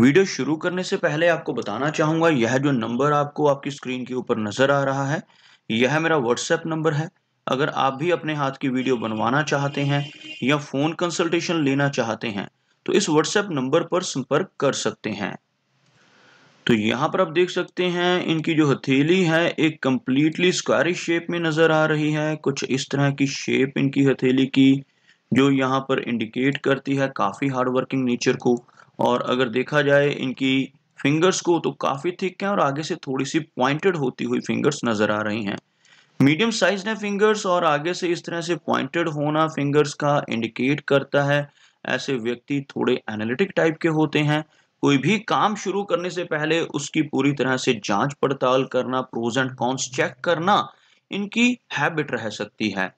video शुरू करने से पहले आपको बताना चाहूंगा यह जो नंबर आपको आपकी स्क्रीन के ऊपर नज़र आ रहा है यह मेरा व्हाट्सएप नंबर है अगर आप भी अपने हाथ की वीडियो बनवाना चाहते हैं या फ़ोन कंसल्टेशन लेना चाहते हैं तो इस व्हाट्सएप नंबर पर संपर्क कर सकते हैं तो यहाँ पर आप देख सकते हैं इनकी जो हथेली है एक कम्प्लीटली स्क्वायरिश शेप में नज़र आ रही है कुछ इस तरह की शेप इनकी हथेली की जो यहाँ पर इंडिकेट करती है काफ़ी हार्ड वर्किंग नेचर को और अगर देखा जाए इनकी फिंगर्स को तो काफ़ी थिक हैं और आगे से थोड़ी सी पॉइंटेड होती हुई फिंगर्स नज़र आ रही हैं मीडियम साइज ने फिंगर्स और आगे से इस तरह से पॉइंटेड होना फिंगर्स का इंडिकेट करता है ऐसे व्यक्ति थोड़े एनालिटिक टाइप के होते हैं कोई भी काम शुरू करने से पहले उसकी पूरी तरह से जांच पड़ताल करना प्रोज एंड कॉन्स चेक करना इनकी हैबिट रह सकती है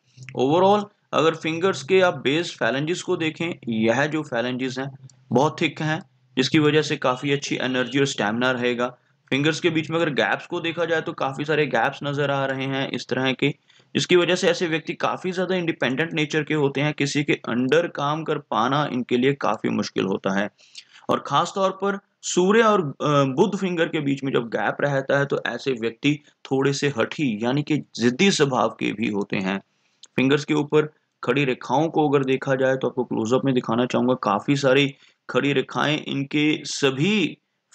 ओवरऑल अगर फिंगर्स के आप बेस फैलेंजेस को देखें यह जो फैलेंजेस हैं बहुत थिक हैं जिसकी वजह से काफ़ी अच्छी एनर्जी और स्टेमिना रहेगा फिंगर्स के बीच में अगर गैप्स को देखा जाए तो काफ़ी सारे गैप्स नज़र आ रहे हैं इस तरह के जिसकी वजह से ऐसे व्यक्ति काफ़ी ज़्यादा इंडिपेंडेंट नेचर के होते हैं किसी के अंडर काम कर पाना इनके लिए काफ़ी मुश्किल होता है और ख़ास तौर पर सूर्य और बुध फिंगर के बीच में जब गैप रहता है तो ऐसे व्यक्ति थोड़े से हठी यानी कि जिद्दी स्वभाव के भी होते हैं फिंगर्स के ऊपर खड़ी रेखाओं को अगर देखा जाए तो आपको क्लोजअप में दिखाना चाहूंगा काफ़ी सारी खड़ी रेखाएं इनके सभी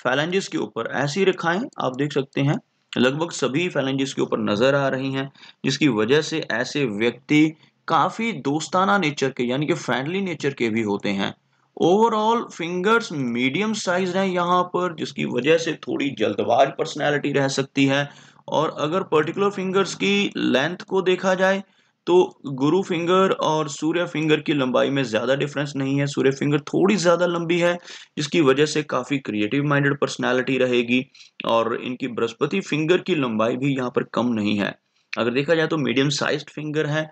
फैलेंजेस के ऊपर ऐसी रेखाएं आप देख सकते हैं लगभग सभी फैलेंजेस के ऊपर नजर आ रही हैं जिसकी वजह से ऐसे व्यक्ति काफी दोस्ताना नेचर के यानी कि फ्रेंडली नेचर के भी होते हैं ओवरऑल फिंगर्स मीडियम साइज हैं यहाँ पर जिसकी वजह से थोड़ी जल्दबाज पर्सनैलिटी रह सकती है और अगर पर्टिकुलर फिंगर्स की लेंथ को देखा जाए तो गुरु फिंगर और सूर्य फिंगर की लंबाई में ज़्यादा डिफरेंस नहीं है सूर्य फिंगर थोड़ी ज़्यादा लंबी है जिसकी वजह से काफ़ी क्रिएटिव माइंडेड पर्सनैलिटी रहेगी और इनकी बृहस्पति फिंगर की लंबाई भी यहाँ पर कम नहीं है अगर देखा जाए तो मीडियम साइज फिंगर है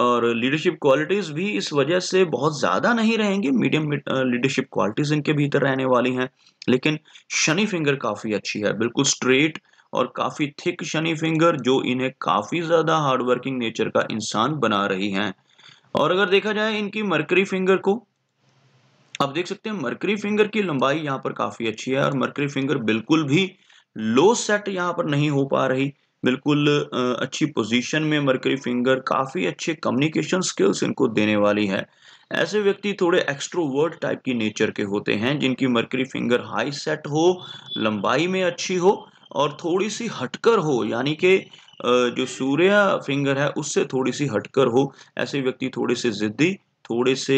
और लीडरशिप क्वालिटीज़ भी इस वजह से बहुत ज़्यादा नहीं रहेंगी मीडियम लीडरशिप क्वालिटीज़ इनके भीतर रहने वाली हैं लेकिन शनि फिंगर काफ़ी अच्छी है बिल्कुल स्ट्रेट और काफ़ी थिक शनि फिंगर जो इन्हें काफ़ी ज़्यादा हार्डवर्किंग नेचर का इंसान बना रही हैं और अगर देखा जाए इनकी मरकरी फिंगर को आप देख सकते हैं मरकरी फिंगर की लंबाई यहाँ पर काफ़ी अच्छी है और मरकरी फिंगर बिल्कुल भी लो सेट यहाँ पर नहीं हो पा रही बिल्कुल अच्छी पोजीशन में मरकरी फिंगर काफ़ी अच्छे कम्युनिकेशन स्किल्स इनको देने वाली है ऐसे व्यक्ति थोड़े एक्स्ट्रोवर्ट टाइप की नेचर के होते हैं जिनकी मरकरी फिंगर हाई सेट हो लंबाई में अच्छी हो और थोड़ी सी हटकर हो यानी कि जो सूर्य फिंगर है उससे थोड़ी सी हटकर हो ऐसे व्यक्ति थोड़े से ज़िद्दी थोड़े से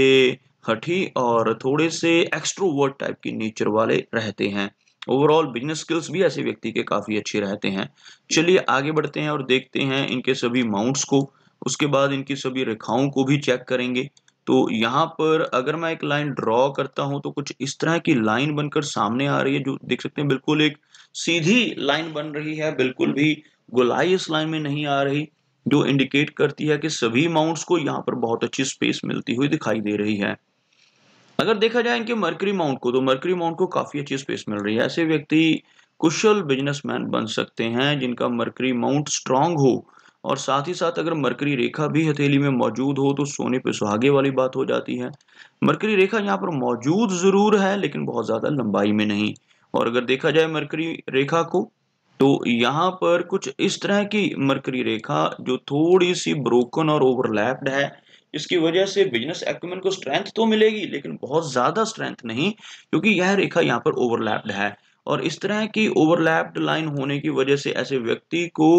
हठी और थोड़े से एक्स्ट्रोवर्ट टाइप की नेचर वाले रहते हैं ओवरऑल बिजनेस स्किल्स भी ऐसे व्यक्ति के काफ़ी अच्छे रहते हैं चलिए आगे बढ़ते हैं और देखते हैं इनके सभी माउंट्स को उसके बाद इनकी सभी रेखाओं को भी चेक करेंगे तो यहाँ पर अगर मैं एक लाइन ड्रॉ करता हूँ तो कुछ इस तरह की लाइन बनकर सामने आ रही है जो देख सकते हैं बिल्कुल एक सीधी लाइन बन रही है बिल्कुल भी गोलाई इस लाइन में नहीं आ रही जो इंडिकेट करती है कि सभी माउंट्स को यहाँ पर बहुत अच्छी स्पेस मिलती हुई दिखाई दे रही है अगर देखा जाए इनके मर्करी माउंट को तो मर्करी माउंट को काफ़ी अच्छी स्पेस मिल रही है ऐसे व्यक्ति कुशल बिजनेसमैन बन सकते हैं जिनका मर्करी माउंट स्ट्रांग हो और साथ ही साथ अगर मरकरी रेखा भी हथेली में मौजूद हो तो सोने पे सुहागे वाली बात हो जाती है मरकरी रेखा यहाँ पर मौजूद ज़रूर है लेकिन बहुत ज़्यादा लंबाई में नहीं और अगर देखा जाए मरकरी रेखा को तो यहाँ पर कुछ इस तरह की मरकरी रेखा जो थोड़ी सी ब्रोकन और ओवरलैप्ड है इसकी वजह से बिजनेस एक्यूमेन को स्ट्रेंथ तो मिलेगी लेकिन बहुत ज़्यादा स्ट्रेंथ नहीं क्योंकि यह रेखा यहाँ पर ओवरलैप्ड है और इस तरह की ओवरलैप्ड लाइन होने की वजह से ऐसे व्यक्ति को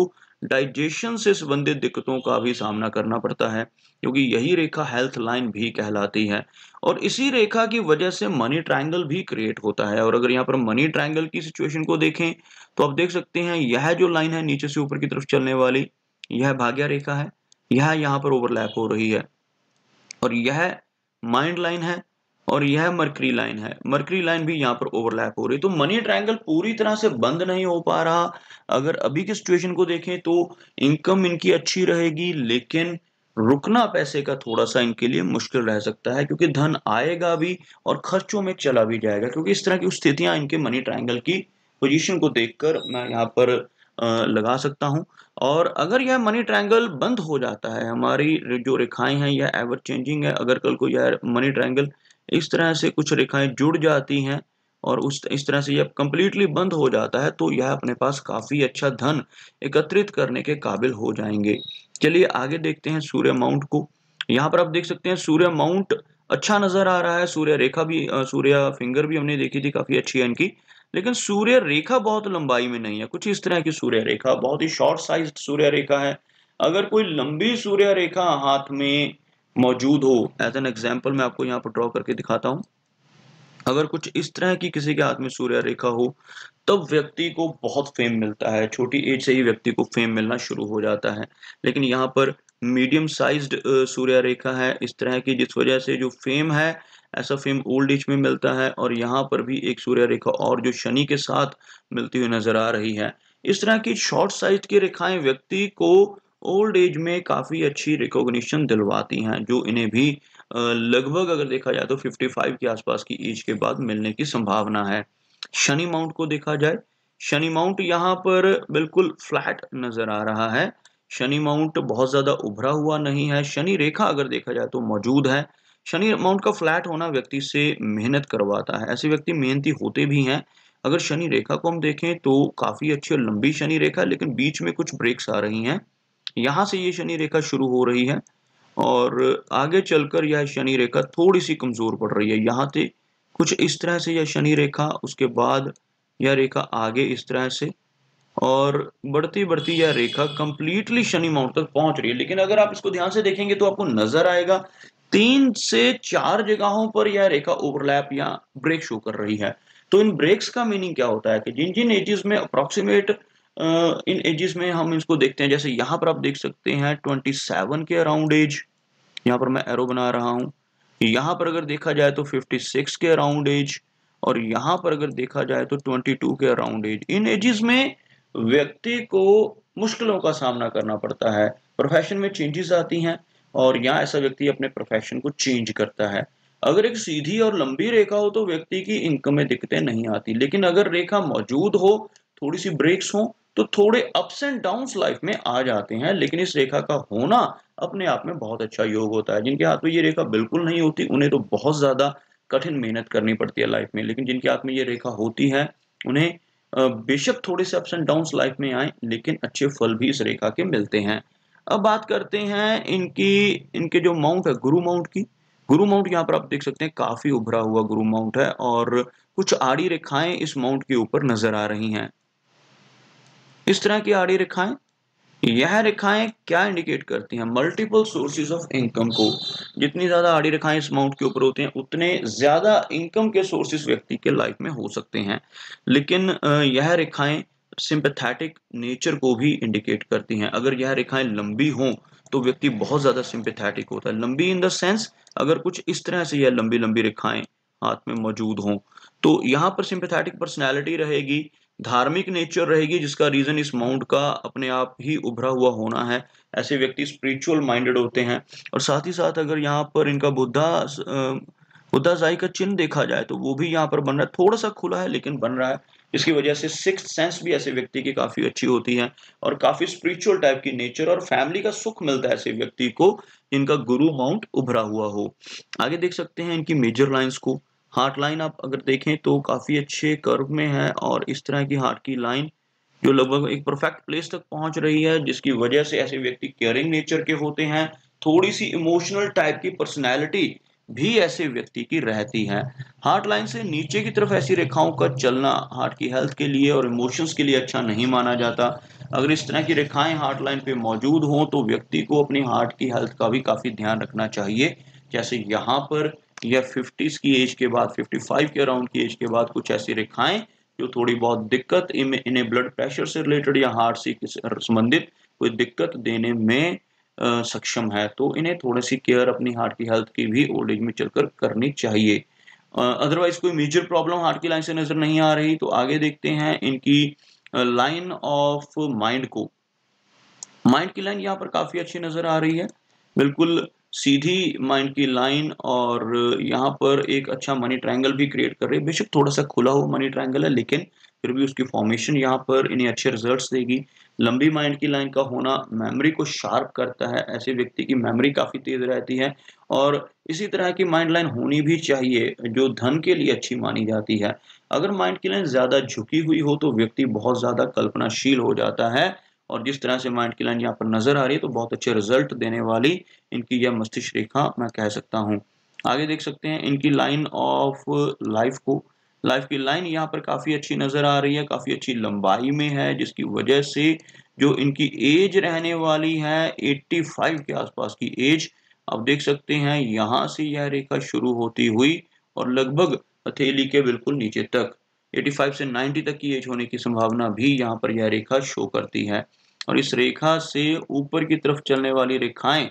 डाइजेशन से संबंधित दिक्कतों का भी सामना करना पड़ता है क्योंकि यही रेखा हेल्थ लाइन भी कहलाती है और इसी रेखा की वजह से मनी ट्रायंगल भी क्रिएट होता है और अगर यहाँ पर मनी ट्रायंगल की सिचुएशन को देखें तो आप देख सकते हैं यह जो लाइन है नीचे से ऊपर की तरफ चलने वाली यह भाग्य रेखा है यह यहाँ पर ओवरलैप हो रही है और यह माइंड लाइन है और यह मर्करी लाइन है मर्करी लाइन भी यहाँ पर ओवरलैप हो रही तो मनी ट्रायंगल पूरी तरह से बंद नहीं हो पा रहा अगर अभी की सिचुएशन को देखें तो इनकम इनकी अच्छी रहेगी लेकिन रुकना पैसे का थोड़ा सा इनके लिए मुश्किल रह सकता है क्योंकि धन आएगा भी और खर्चों में चला भी जाएगा क्योंकि इस तरह की स्थितियां इनके मनी ट्रायंगल की पोजीशन को देखकर मैं यहाँ पर लगा सकता हूं और अगर यह मनी ट्रायंगल बंद हो जाता है हमारी जो रेखाएं हैं यह एवर चेंजिंग है अगर कल को यह मनी ट्रायंगल इस तरह से कुछ रेखाएं जुड़ जाती हैं और उस इस तरह से यह कंप्लीटली बंद हो जाता है तो यह अपने पास काफ़ी अच्छा धन एकत्रित करने के काबिल हो जाएंगे चलिए आगे देखते हैं सूर्य माउंट को यहाँ पर आप देख सकते हैं सूर्य माउंट अच्छा नजर आ रहा है सूर्य रेखा भी सूर्य फिंगर भी हमने देखी थी काफी अच्छी है इनकी लेकिन सूर्य रेखा बहुत लंबाई में नहीं है कुछ इस तरह की सूर्य रेखा बहुत ही शॉर्ट साइज सूर्य रेखा है अगर कोई लंबी सूर्य रेखा हाथ में मौजूद हो एज एन एग्जाम्पल मैं आपको यहाँ पर ड्रॉ करके दिखाता हूँ अगर कुछ इस तरह की किसी के हाथ में सूर्य रेखा हो तब व्यक्ति को बहुत फेम मिलता है छोटी एज से ही व्यक्ति को फेम मिलना शुरू हो जाता है लेकिन यहाँ पर मीडियम साइज्ड सूर्य रेखा है इस तरह की जिस वजह से जो फेम है ऐसा फेम ओल्ड एज में मिलता है और यहाँ पर भी एक सूर्य रेखा और जो शनि के साथ मिलती हुई नजर आ रही है इस तरह की शॉर्ट साइज की रेखाएं व्यक्ति को ओल्ड एज में काफ़ी अच्छी रिकॉग्निशन दिलवाती हैं जो इन्हें भी लगभग अगर देखा जाए तो 55 के आसपास की एज के बाद मिलने की संभावना है शनि माउंट को देखा जाए शनि माउंट यहाँ पर बिल्कुल फ्लैट नजर आ रहा है शनि माउंट बहुत ज़्यादा उभरा हुआ नहीं है शनि रेखा अगर देखा जाए तो मौजूद है शनि माउंट का फ्लैट होना व्यक्ति से मेहनत करवाता है ऐसे व्यक्ति मेहनती होते भी हैं अगर शनि रेखा को हम देखें तो काफ़ी अच्छी और लंबी शनि रेखा है लेकिन बीच में कुछ ब्रेक्स आ रही हैं यहाँ से ये शनि रेखा शुरू हो रही है और आगे चलकर यह शनि रेखा थोड़ी सी कमज़ोर पड़ रही है यहाँ से कुछ इस तरह से यह शनि रेखा उसके बाद यह रेखा आगे इस तरह से और बढ़ती बढ़ती यह रेखा कंप्लीटली शनि माउंट तक पहुंच रही है लेकिन अगर आप इसको ध्यान से देखेंगे तो आपको नजर आएगा तीन से चार जगहों पर यह रेखा ओवरलैप या ब्रेक शो कर रही है तो इन ब्रेक्स का मीनिंग क्या होता है कि जिन जिन एजेस में अप्रोक्सीमेट इन एजेस में हम इसको देखते हैं जैसे यहाँ पर आप देख सकते हैं ट्वेंटी सेवन के अराउंड एज यहाँ पर मैं एरो बना रहा हूँ यहाँ पर अगर देखा जाए तो फिफ्टी सिक्स के अराउंड एज और यहाँ पर अगर देखा जाए तो टू के अराउंड एज इन एजेस में व्यक्ति को मुश्किलों का सामना करना पड़ता है प्रोफेशन में चेंजेस आती हैं और यहाँ ऐसा व्यक्ति अपने प्रोफेशन को चेंज करता है अगर एक सीधी और लंबी रेखा हो तो व्यक्ति की इनकम में दिक्कतें नहीं आती लेकिन अगर रेखा मौजूद हो थोड़ी सी ब्रेक्स हो तो थोड़े अप्स एंड डाउन्स लाइफ में आ जाते हैं लेकिन इस रेखा का होना अपने आप में बहुत अच्छा योग होता है जिनके हाथ में ये रेखा बिल्कुल नहीं होती उन्हें तो बहुत ज़्यादा कठिन मेहनत करनी पड़ती है लाइफ में लेकिन जिनके हाथ में ये रेखा होती है उन्हें बेशक थोड़े से अप्स एंड डाउन लाइफ में आए लेकिन अच्छे फल भी इस रेखा के मिलते हैं अब बात करते हैं इनकी इनके जो माउंट है गुरु माउंट की गुरु माउंट यहाँ पर आप देख सकते हैं काफ़ी उभरा हुआ गुरु माउंट है और कुछ आड़ी रेखाएं इस माउंट के ऊपर नजर आ रही हैं इस तरह की आड़ी रेखाएं यह रेखाएं क्या इंडिकेट करती हैं मल्टीपल सोर्सेज ऑफ इनकम को जितनी ज्यादा आड़ी रेखाएं इस माउंट के ऊपर होते हैं उतने ज्यादा इनकम के सोर्सेज व्यक्ति के लाइफ में हो सकते हैं लेकिन यह रेखाएं सिंपथेटिक नेचर को भी इंडिकेट करती हैं अगर यह रेखाएं लंबी हों तो व्यक्ति बहुत ज्यादा सिंपथेटिक होता है लंबी इन द सेंस अगर कुछ इस तरह से यह लंबी लंबी रेखाएं हाथ में मौजूद हों तो यहाँ पर सिंपथेटिक पर्सनैलिटी रहेगी धार्मिक नेचर रहेगी जिसका रीजन इस माउंट का अपने आप ही उभरा हुआ होना है ऐसे व्यक्ति स्पिरिचुअल माइंडेड होते हैं और साथ ही साथ अगर यहाँ पर इनका बुद्धा जाई का चिन्ह देखा जाए तो वो भी यहाँ पर बन रहा है थोड़ा सा खुला है लेकिन बन रहा है इसकी वजह से सिक्स सेंस भी ऐसे व्यक्ति की काफी अच्छी होती है और काफी स्पिरिचुअल टाइप की नेचर और फैमिली का सुख मिलता है ऐसे व्यक्ति को जिनका गुरु माउंट उभरा हुआ हो आगे देख सकते हैं इनकी मेजर लाइन्स को हार्ट लाइन आप अगर देखें तो काफ़ी अच्छे कर्व में है और इस तरह की हार्ट की लाइन जो लगभग एक परफेक्ट प्लेस तक पहुंच रही है जिसकी वजह से ऐसे व्यक्ति केयरिंग नेचर के होते हैं थोड़ी सी इमोशनल टाइप की पर्सनैलिटी भी ऐसे व्यक्ति की रहती है हार्ट लाइन से नीचे की तरफ ऐसी रेखाओं का चलना हार्ट की हेल्थ के लिए और इमोशंस के लिए अच्छा नहीं माना जाता अगर इस तरह की रेखाएं हार्ट लाइन पे मौजूद हों तो व्यक्ति को अपनी हार्ट की हेल्थ का भी काफ़ी ध्यान रखना चाहिए जैसे यहाँ पर या फिफ्टीज़ की एज के बाद फिफ्टी फाइव के अराउंड की एज के बाद कुछ ऐसी रेखाएं जो थोड़ी बहुत दिक्कत इन्हें ब्लड प्रेशर से रिलेटेड या हार्ट से संबंधित कोई दिक्कत देने में आ, सक्षम है तो इन्हें थोड़ी सी केयर अपनी हार्ट की हेल्थ की भी ओल्ड एज में चलकर करनी चाहिए अदरवाइज कोई मेजर प्रॉब्लम हार्ट की लाइन से नज़र नहीं आ रही तो आगे देखते हैं इनकी लाइन ऑफ माइंड को माइंड की लाइन यहाँ पर काफ़ी अच्छी नज़र आ रही है बिल्कुल सीधी माइंड की लाइन और यहाँ पर एक अच्छा मनी ट्रायंगल भी क्रिएट कर रही है बेशक थोड़ा सा खुला हुआ मनी ट्रायंगल है लेकिन फिर भी उसकी फॉर्मेशन यहाँ पर इन्हें अच्छे रिजल्ट्स देगी लंबी माइंड की लाइन का होना मेमोरी को शार्प करता है ऐसे व्यक्ति की मेमोरी काफ़ी तेज रहती है और इसी तरह की माइंड लाइन होनी भी चाहिए जो धन के लिए अच्छी मानी जाती है अगर माइंड की लाइन ज़्यादा झुकी हुई हो तो व्यक्ति बहुत ज़्यादा कल्पनाशील हो जाता है और जिस तरह से माइंड की लाइन यहाँ पर नजर आ रही है तो बहुत अच्छे रिजल्ट देने वाली इनकी यह मस्तिष्क रेखा मैं कह सकता हूँ आगे देख सकते हैं इनकी लाइन ऑफ लाइफ को लाइफ की लाइन यहाँ पर काफ़ी अच्छी नज़र आ रही है काफ़ी अच्छी लंबाई में है जिसकी वजह से जो इनकी एज रहने वाली है 85 के आसपास की एज आप देख सकते हैं यहाँ से यह रेखा शुरू होती हुई और लगभग हथेली के बिल्कुल नीचे तक 85 से 90 तक की एज होने की संभावना भी यहाँ पर यह रेखा शो करती है और इस रेखा से ऊपर की तरफ चलने वाली रेखाएं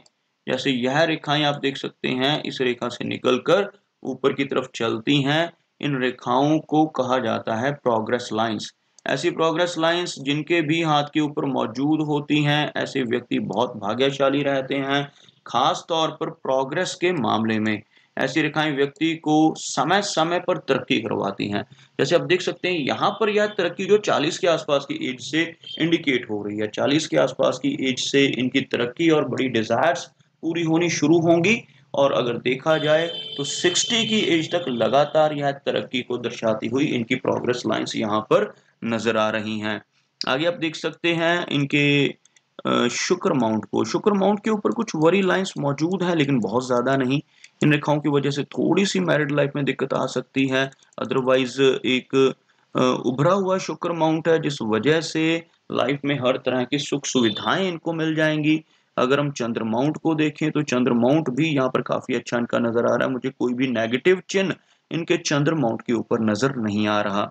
जैसे यह रेखाएं आप देख सकते हैं इस रेखा से निकलकर ऊपर की तरफ चलती हैं इन रेखाओं को कहा जाता है प्रोग्रेस लाइंस ऐसी प्रोग्रेस लाइंस जिनके भी हाथ के ऊपर मौजूद होती हैं ऐसे व्यक्ति बहुत भाग्यशाली रहते हैं खास तौर पर प्रोग्रेस के मामले में ऐसी रेखाएं व्यक्ति को समय समय पर तरक्की करवाती हैं जैसे आप देख सकते हैं यहाँ पर यह तरक्की जो 40 के आसपास की एज से इंडिकेट हो रही है 40 के आसपास की एज से इनकी तरक्की और बड़ी डिजायर्स पूरी होनी शुरू होंगी और अगर देखा जाए तो 60 की एज तक लगातार यह तरक्की को दर्शाती हुई इनकी प्रोग्रेस लाइन्स यहाँ पर नजर आ रही हैं आगे आप देख सकते हैं इनके शुक्र माउंट को शुक्र माउंट के ऊपर कुछ वरी लाइंस मौजूद हैं लेकिन बहुत ज़्यादा नहीं इन रेखाओं की वजह से थोड़ी सी मैरिड लाइफ में दिक्कत आ सकती है अदरवाइज एक उभरा हुआ शुक्र माउंट है जिस वजह से लाइफ में हर तरह की सुख सुविधाएं इनको मिल जाएंगी अगर हम चंद्र माउंट को देखें तो चंद्र माउंट भी यहाँ पर काफी अच्छा इनका नजर आ रहा है मुझे कोई भी नेगेटिव चिन्ह इनके चंद्र माउंट के ऊपर नजर नहीं आ रहा